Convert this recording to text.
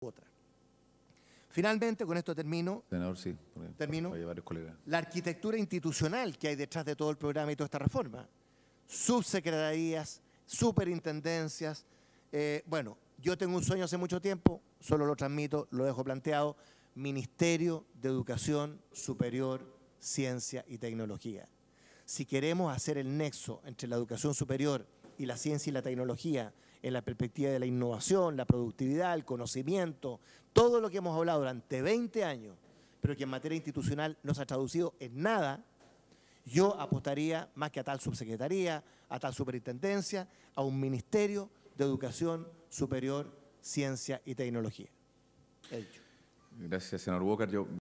otra. Finalmente, con esto termino. Senador, sí. Termino. La arquitectura institucional que hay detrás de todo el programa y toda esta reforma. Subsecretarías, superintendencias. Eh, bueno, yo tengo un sueño hace mucho tiempo, solo lo transmito, lo dejo planteado. Ministerio de Educación Superior, Ciencia y Tecnología. Si queremos hacer el nexo entre la educación superior y la ciencia y la tecnología en la perspectiva de la innovación, la productividad, el conocimiento, todo lo que hemos hablado durante 20 años, pero que en materia institucional no se ha traducido en nada, yo apostaría más que a tal subsecretaría, a tal superintendencia, a un ministerio de educación superior, ciencia y tecnología. Gracias, señor Walker. Yo...